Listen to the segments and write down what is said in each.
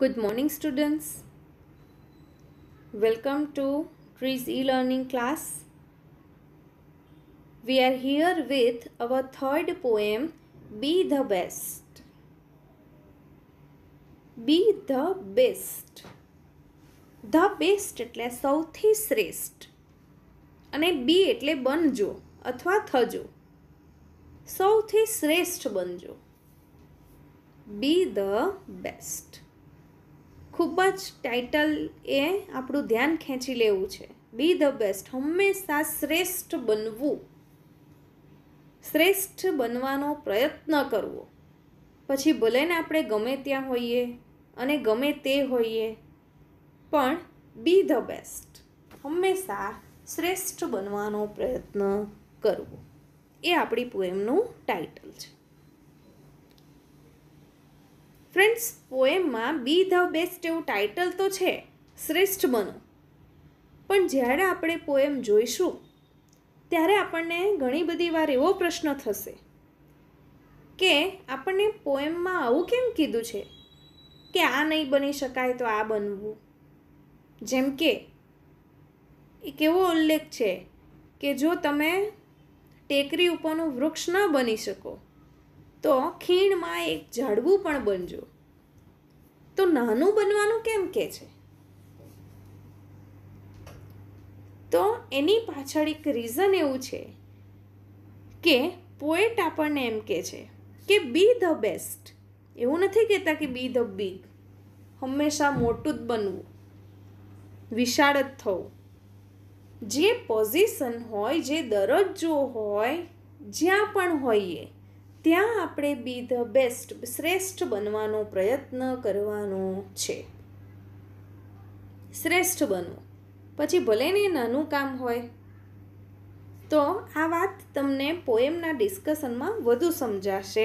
Good morning students. Welcome to Trees e-learning class. We are here with our third poem Be the Best. Be the Best. The best એટલે સૌથી શ્રેષ્ઠ અને બી એટલે બનજો અથવા થજો સૌથી શ્રેષ્ઠ બનજો Be the best. ખૂબ જ ટાઇટલ એ આપણું ધ્યાન ખેંચી લેવું છે બી ધ બેસ્ટ હંમેશા શ્રેષ્ઠ બનવું શ્રેષ્ઠ બનવાનો પ્રયત્ન કરવો પછી ભલે ને આપણે ગમે ત્યાં હોઈએ અને ગમે તે હોઈએ પણ બી ધ બેસ્ટ હંમેશા શ્રેષ્ઠ બનવાનો પ્રયત્ન કરવો એ આપણી પોએમનું ટાઇટલ છે ફ્રેન્ડ્સ પોએમમાં બી ધ બેસ્ટ એવું ટાઇટલ તો છે શ્રેષ્ઠ બનો પણ જ્યારે આપણે પોએમ જોઈશું ત્યારે આપણને ઘણી બધી વાર એવો પ્રશ્ન થશે કે આપણને પોએમમાં આવું કેમ કીધું છે કે આ નહીં બની શકાય તો આ બનવું જેમ કે એક એવો ઉલ્લેખ છે કે જો તમે ટેકરી ઉપરનું વૃક્ષ ન બની શકો તો ખીણમાં એક ઝાડવું પણ બનજો તો નાનું બનવાનું કેમ કે છે તો એની પાછળ એક રીઝન એવું છે કે પોએટ આપણને એમ કે છે કે બી ધ બેસ્ટ એવું નથી કહેતા કે બી ધ બિગ હંમેશા મોટું જ બનવું વિશાળ જ થવું જે પોઝિશન હોય જે દરજ્જો હોય જ્યાં પણ હોઈએ ત્યાં આપણે બી ધ બેસ્ટ શ્રેષ્ઠ બનવાનો પ્રયત્ન કરવાનો છે શ્રેષ્ઠ બનવું પછી ભલે ને નાનું કામ હોય તો આ વાત તમને પોએમના ડિસ્કશનમાં વધુ સમજાશે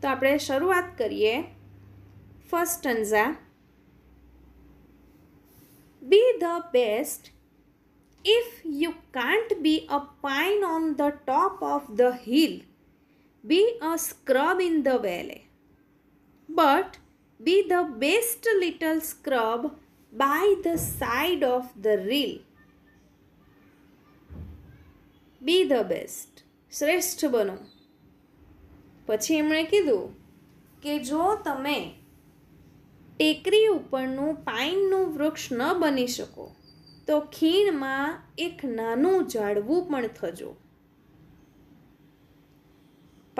તો આપણે શરૂઆત કરીએ first stanza be the best if you can't be a pine on the top of the hill be a scrub in the valley, but be the best little scrub by the side of the reel. Be the best શ્રેષ્ઠ બનો પછી એમણે કીધું કે જો તમે ટેકરી ઉપરનું પાઇનનું વૃક્ષ ન બની શકો તો ખીણમાં એક નાનું ઝાડવું પણ થજો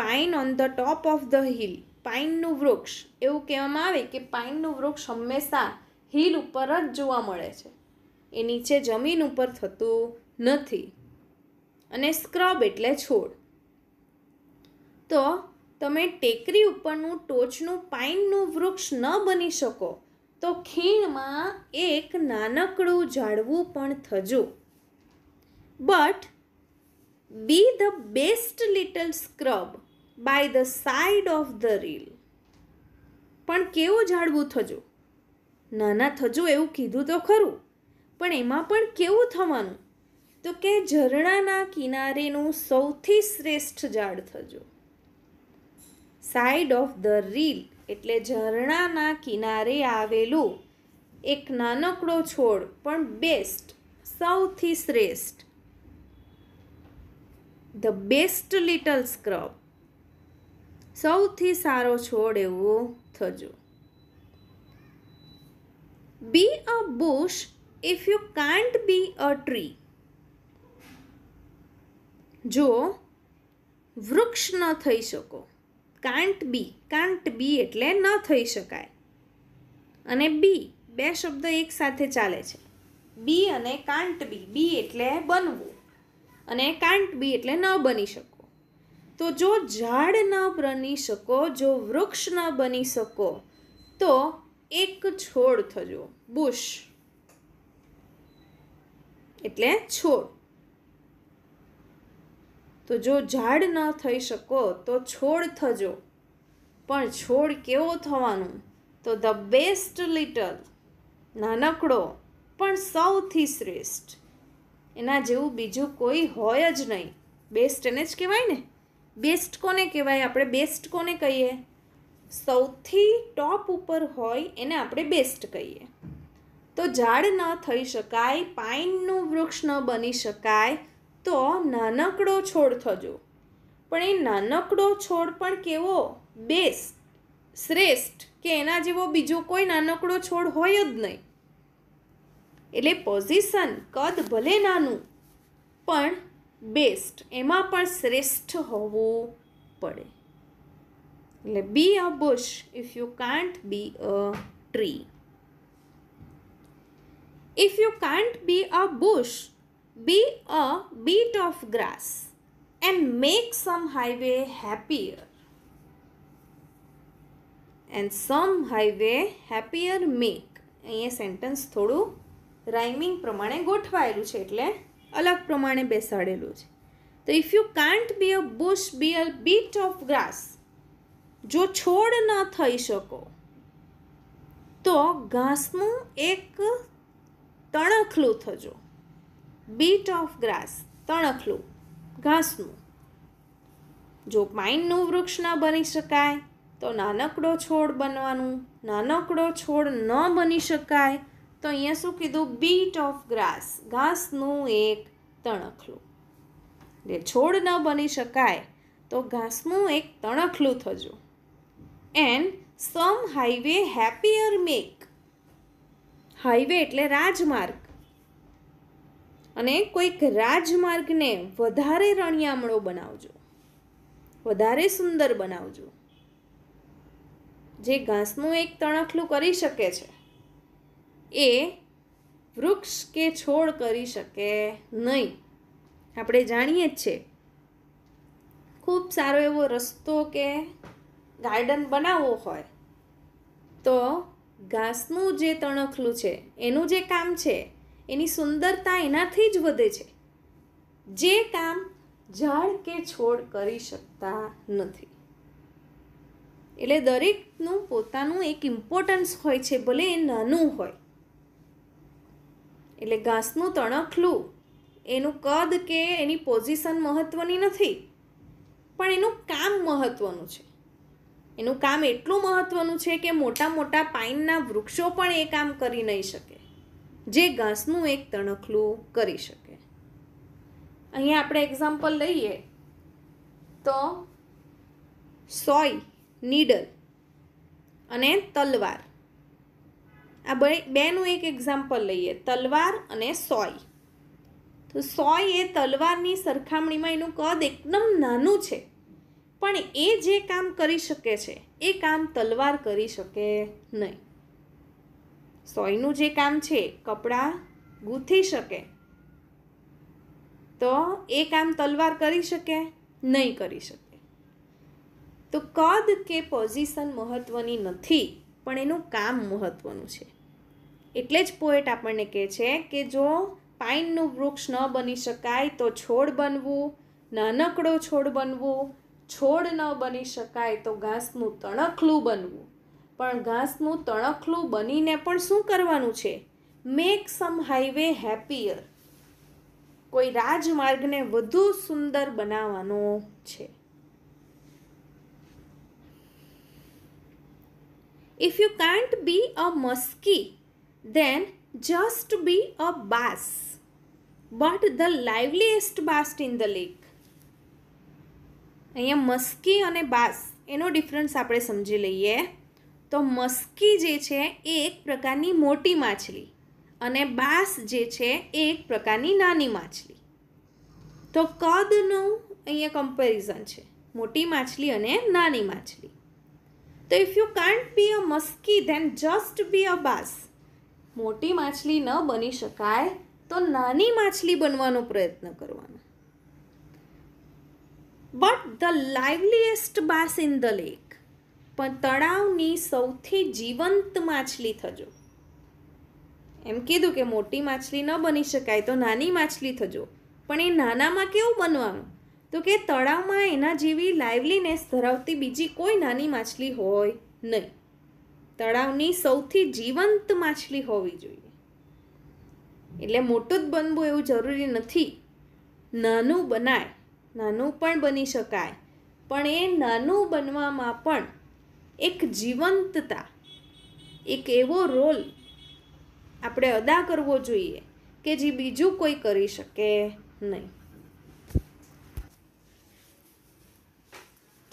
pine on the top of the hill પાઇનનું વૃક્ષ એવું કહેવામાં આવે કે પાઇનનું વૃક્ષ હંમેશા હિલ ઉપર જ જોવા મળે છે એ નીચે જમીન ઉપર થતું નથી અને સ્ક્રબ એટલે છોડ તો તમે ટેકરી ઉપરનું ટોચનું પાઇનનું વૃક્ષ ન બની શકો તો ખીણમાં એક નાનકડું ઝાડવું પણ થજું but be the best little scrub by the side of the rill પણ કેવું ઝાડવું થજો નાના થજો એવું કીધું તો ખરું પણ એમાં પણ કેવું થવાનું તો કે ઝરણાના કિનારેનું સૌથી શ્રેષ્ઠ ઝાડ થજો સાઈડ ઓફ ધ રીલ એટલે ઝરણાના કિનારે આવેલું એક નાનકડો છોડ પણ બેસ્ટ સૌથી શ્રેષ્ઠ ધ બેસ્ટ લિટલ સ્ક્રબ સૌથી સારો છોડ એવો થજો be a bush if you can't be a tree જો વૃક્ષ ન થઈ શકો કાન્ટ બી કાન્ટ બી એટલે ન થઈ શકાય અને બી બે શબ્દ એક સાથે ચાલે છે બી અને કાન્ટ બી બી એટલે બનવું અને કાન્ટ બી એટલે ન બની શકો તો જો ઝાડ ન બની શકો જો વૃક્ષ ન બની શકો તો એક છોડ થજો બુશ એટલે છોડ તો જો ઝાડ ન થઈ શકો તો છોડ થજો પણ છોડ કેવો થવાનું તો ધ બેસ્ટ લિટલ નાનકડો પણ સૌથી શ્રેષ્ઠ એના જેવું બીજું કોઈ હોય જ નહીં બેસ્ટ એને જ કહેવાય ને બેસ્ટ કોને કહેવાય આપણે બેસ્ટ કોને કહીએ સૌથી ટોપ ઉપર હોય એને આપણે બેસ્ટ કહીએ તો ઝાડ ન થઈ શકાય પાઇનનું વૃક્ષ ન બની શકાય તો નાનકડો છોડ થજો પણ એ નાનકડો છોડ પણ કેવો બેસ્ટ શ્રેષ્ઠ કે એના જેવો બીજો કોઈ નાનકડો છોડ હોય જ નહીં એટલે પોઝિશન કદ ભલે નાનું પણ બેસ્ટ એમાં પણ શ્રેષ્ઠ હોવું પડે એટલે be a bush if you can't be a tree if you can't be a bush be a bit of grass and make some highway happier and some highway happier make અહીંયા sentence થોડું rhyming પ્રમાણે ગોઠવાયેલું છે એટલે અલગ પ્રમાણે બેસાડેલું છે તો if you can't be a bush be a bit of grass જો છોડ ન થઈ શકો તો ઘાસનું એક તણખલું થજો બીટ ઓફ ગ્રાસ તણખલું ઘાસનું જો પાઇનનું વૃક્ષ ન બની શકાય તો નાનકડો છોડ બનવાનું નાનકડો છોડ ન બની શકાય તો અહીંયા શું કીધું બીટ ઓફ ગ્રાસ ઘાસનું એક તણખલું એટલે છોડ ન બની શકાય તો ઘાસનું એક તણખલું થજો and some highway happier make highway એટલે રાજમાર્ગ અને કોઈક રાજમાર્ગને વધારે રણિયામણો બનાવજો વધારે સુંદર બનાવજો જે ઘાસનું એક તણખલું કરી શકે છે એ વૃક્ષ કે છોડ કરી શકે નહીં આપણે જાણીએ જ છે ખૂબ સારો એવો રસ્તો કે ગાર્ડન બનાવવો હોય તો ઘાસનું જે તણખલું છે એનું જે કામ છે એની સુંદરતા એનાથી જ વધે છે જે કામ ઝાડ કે છોડ કરી શકતા નથી એટલે દરેકનું પોતાનું એક ઇમ્પોર્ટન્સ હોય છે ભલે એ નાનું હોય એટલે ઘાસનું તણખલું એનું કદ કે એની પોઝિશન મહત્ત્વની નથી પણ એનું કામ મહત્ત્વનું છે એનું કામ એટલું મહત્ત્વનું છે કે મોટા મોટા પાઇનના વૃક્ષો પણ એ કામ કરી નહીં શકે જે ઘાસનું એક તણખલું કરી શકે અહીંયા આપણે એક્ઝામ્પલ લઈએ તો સોય નીડલ અને તલવાર આ બે બેનું એક એક્ઝામ્પલ લઈએ તલવાર અને સોય તો સોય એ તલવારની સરખામણીમાં એનું કદ એકદમ નાનું છે પણ એ જે કામ કરી શકે છે એ કામ તલવાર કરી શકે નહીં સોયનું જે કામ છે કપડાં ગૂંથી શકે તો એ કામ તલવાર કરી શકે નહીં કરી શકે તો કદ કે પોઝિશન મહત્ત્વની નથી પણ એનું કામ મહત્ત્વનું છે એટલે જ પોએટ આપણને કહે છે કે જો પાઇનનું વૃક્ષ ન બની શકાય તો છોડ બનવું નાનકડો છોડ બનવું છોડ ન બની શકાય તો ઘાસનું તણખલું બનવું પણ ઘાસનું તણખલું બનીને પણ શું કરવાનું છે મેક સમ હાઈવે હેપીયર કોઈ રાજમાર્ગને વધુ સુંદર બનાવવાનો છે if you can't be a muskie than just be a bass, but the liveliest bass in the lake. અહીંયા મસ્કી અને બાસ એનો ડિફરન્સ આપણે સમજી લઈએ તો મસ્કી જે છે એ એક પ્રકારની મોટી માછલી અને બાસ જે છે એ એક પ્રકારની નાની માછલી તો કદનું અહીંયા કમ્પેરિઝન છે મોટી માછલી અને નાની માછલી તો if you can't be a muskie then just be a bass મોટી માછલી ન બની શકાય તો નાની માછલી બનવાનો પ્રયત્ન કરવાનો but the liveliest bass in the lake પણ તળાવની સૌથી જીવંત માછલી થજો એમ કીધું કે મોટી માછલી ન બની શકાય તો નાની માછલી થજો પણ એ નાનામાં કેવું બનવાનું તો કે તળાવમાં એના જેવી લાઇવલીનેસ ધરાવતી બીજી કોઈ નાની માછલી હોય નહીં તળાવની સૌથી જીવંત માછલી હોવી જોઈએ એટલે મોટું જ બનવું એવું જરૂરી નથી નાનું બનાય નાનું પણ બની શકાય પણ એ નાનું બનવામાં પણ એક જીવંતતા એક એવો રોલ આપણે અદા કરવો જોઈએ કે જે બીજું કોઈ કરી શકે નહીં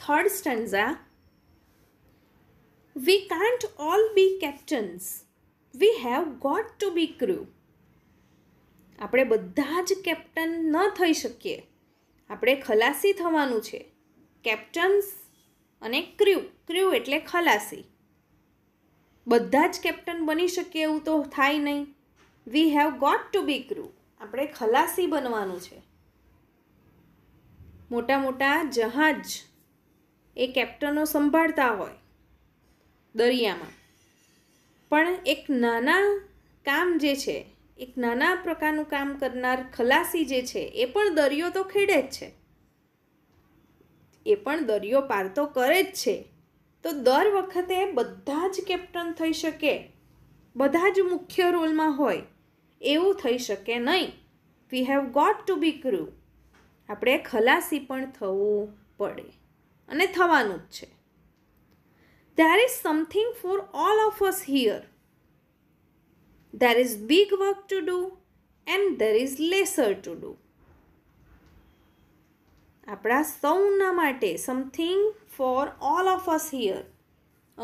third stanza We can't all be captains. We have got to be crew આપણે બધા જ કેપ્ટન ન થઈ શકીએ આપણે ખલાસી થવાનું છે કેપ્ટન્સ અને ક્રૂ ક્રૂ એટલે ખલાસી બધા જ કેપ્ટન બની શકીએ એવું તો થાય નહીં we have got to be crew આપણે ખલાસી બનવાનું છે મોટા મોટા જહાજ એ કેપ્ટનો સંભાળતા હોય દરિયામાં પણ એક નાના કામ જે છે એક નાના પ્રકારનું કામ કરનાર ખલાસી જે છે એ પણ દરિયો તો ખેડે જ છે એ પણ દરિયો પાર તો કરે જ છે તો દર વખતે બધા જ કેપ્ટન થઈ શકે બધા જ મુખ્ય રોલમાં હોય એવું થઈ શકે નહીં we have got to be crew આપણે ખલાસી પણ થવું પડે અને થવાનું જ છે there is something for all of us here. There is big work to do and there is lesser to do. આપણા સૌના માટે something for all of us here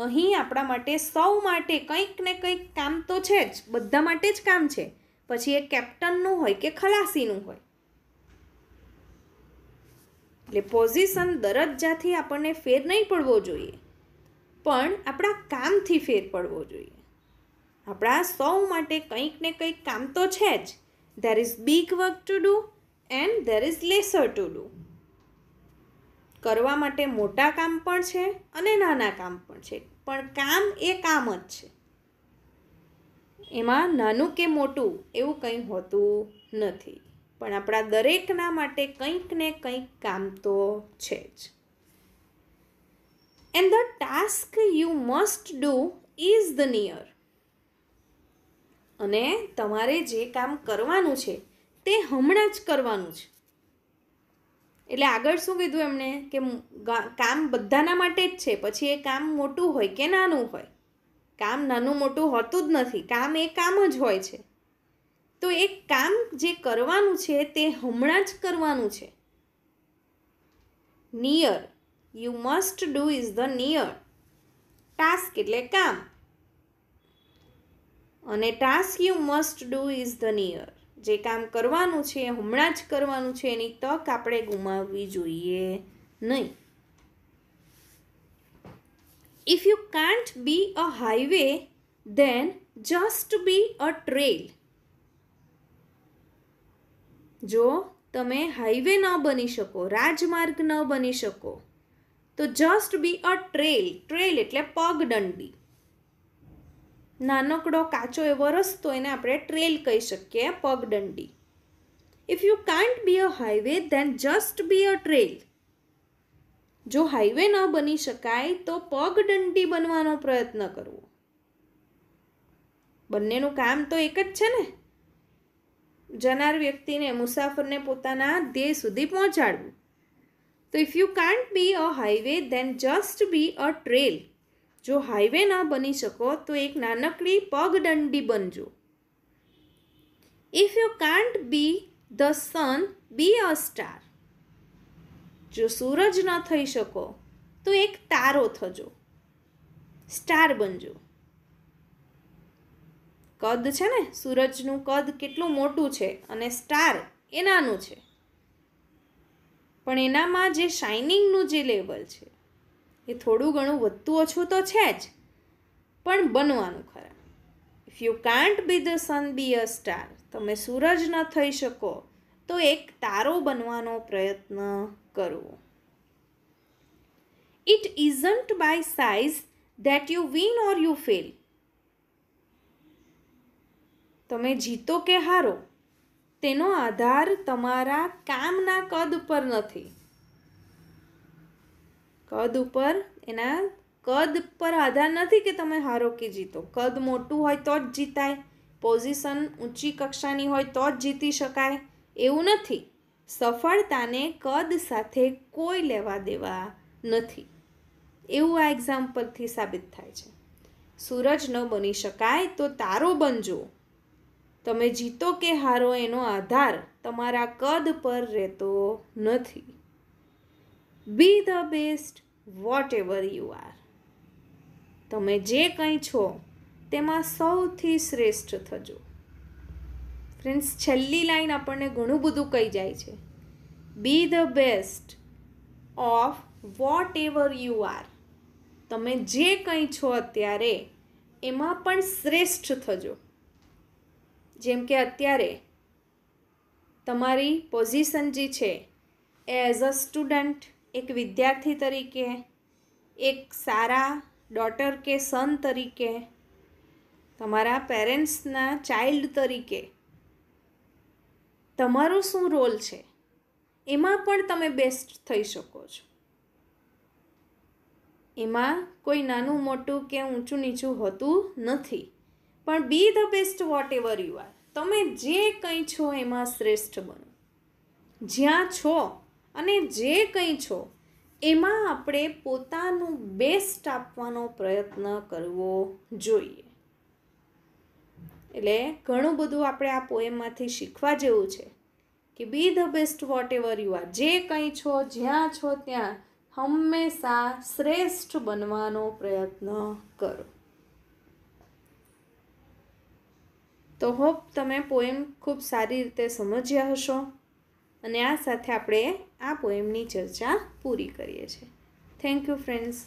અહીં આપણા માટે સૌ માટે કંઈક ને કંઈક કામ તો છે જ બધા માટે જ કામ છે પછી એ કેપ્ટનનું હોય કે ખલાસીનું હોય એટલે પોઝિશન દરજ્જાથી આપણને ફેર નહીં પડવો જોઈએ પણ આપણા કામથી ફેર પડવો જોઈએ આપણા સૌ માટે કંઈક ને કંઈક કામ તો છે જ there is big work to do and there is lesser to do કરવા માટે મોટા કામ પણ છે અને નાના કામ પણ છે પણ કામ એ કામ જ છે એમાં નાનું કે મોટું એવું કંઈ હોતું નથી પણ આપણા દરેકના માટે કંઈક ને કંઈક કામ તો છે જ and the task you must do is the near અને તમારે જે કામ કરવાનું છે તે હમણાં જ કરવાનું છે એટલે આગળ શું કીધું એમણે કે કામ બધાના માટે જ છે પછી એ કામ મોટું હોય કે નાનું હોય કામ નાનું મોટું હોતું જ નથી કામ એ કામ જ હોય છે તો એ કામ જે કરવાનું છે તે હમણાં જ કરવાનું છે near you must do is the near task એટલે કામ અને task you must do is the near જે કામ કરવાનું છે હમણાં જ કરવાનું છે એની તક આપણે ગુમાવવી જોઈએ નહીં if you can't be a highway then just be a trail જો તમે હાઈવે ન બની શકો રાજમાર્ગ ન બની શકો તો just be a trail trail એટલે પગદંડી નાનકડો કાચો એવો રસ્તો એને આપણે ટ્રેલ કહી શકીએ પગદંડી if you can't be a highway then just be a trail જો હાઈવે ન બની શકાય તો પગદંડી બનવાનો પ્રયત્ન કરવો બંનેનું કામ તો એક જ છે ને જનાર વ્યક્તિને મુસાફરને પોતાના ધ્યેય સુધી પહોંચાડવું તો if you can't be a highway then just be a trail જો હાઈવે ન બની શકો તો એક નાનકડી પગદંડી બનજો if you can't be the sun be a star જો સૂરજ ન થઈ શકો તો એક તારો થજો સ્ટાર બનજો કદ છે ને સૂરજનું કદ કેટલું મોટું છે અને સ્ટાર એ નાનું છે પણ એનામાં જે શાઇનિંગનું જે લેવલ છે એ થોડું ઘણું વધતું ઓછું તો છે જ પણ બનવાનું ખરા if you can't be the sun be a star તમે સૂરજ ન થઈ શકો તો એક તારો બનવાનો પ્રયત્ન કરવો it isn't by size that you win or you fail તમે જીતો કે હારો તેનો આધાર તમારા કામના કદ ઉપર નથી કદ ઉપર એના કદ પર આધાર નથી કે તમે હારો કે જીતો કદ મોટું હોય તો જ જીતાય પોઝિશન ઊંચી કક્ષાની હોય તો જ જીતી શકાય એવું નથી સફળતાને કદ સાથે કોઈ લેવા દેવા નથી એવું આ એક્ઝામ્પલથી સાબિત થાય છે સૂરજ ન બની શકાય તો તારો બનજો તમે જીતો કે હારો એનો આધાર તમારા કદ પર રહેતો નથી be the best whatever you are તમે જે કંઈ છો તેમાં સૌથી શ્રેષ્ઠ થજો ફ્રેન્ડ્સ છેલ્લી લાઈન આપણને ઘણું બધું કહી જાય છે be the best of whatever you are તમે જે કંઈ છો અત્યારે એમાં પણ શ્રેષ્ઠ થજો જેમ કે અત્યારે તમારી પોઝિશન જે છે એ એઝ અ સ્ટુડન્ટ એક વિદ્યાર્થી તરીકે એક સારા ડોટર કે સન તરીકે તમારા પેરેન્ટ્સના ચાઇલ્ડ તરીકે તમારો શું રોલ છે એમાં પણ તમે બેસ્ટ થઈ શકો છો એમાં કોઈ નાનું મોટું કે ઊંચું નીચું હોતું નથી પણ be the best whatever you are તમે જે કંઈ છો એમાં શ્રેષ્ઠ બનો જ્યાં છો અને જે કંઈ છો એમાં આપણે પોતાનું બેસ્ટ આપવાનો પ્રયત્ન કરવો જોઈએ એટલે ઘણું બધું આપણે આ પોએમમાંથી શીખવા જેવું છે કે be the best whatever you are જે કંઈ છો જ્યાં છો ત્યાં હંમેશા શ્રેષ્ઠ બનવાનો પ્રયત્ન કરો તો હોપ તમે પોએમ ખૂબ સારી રીતે સમજ્યા હશો અને આ સાથે આપણે આ પોએમની ચર્ચા પૂરી કરીએ છીએ થેન્ક યુ ફ્રેન્ડ્સ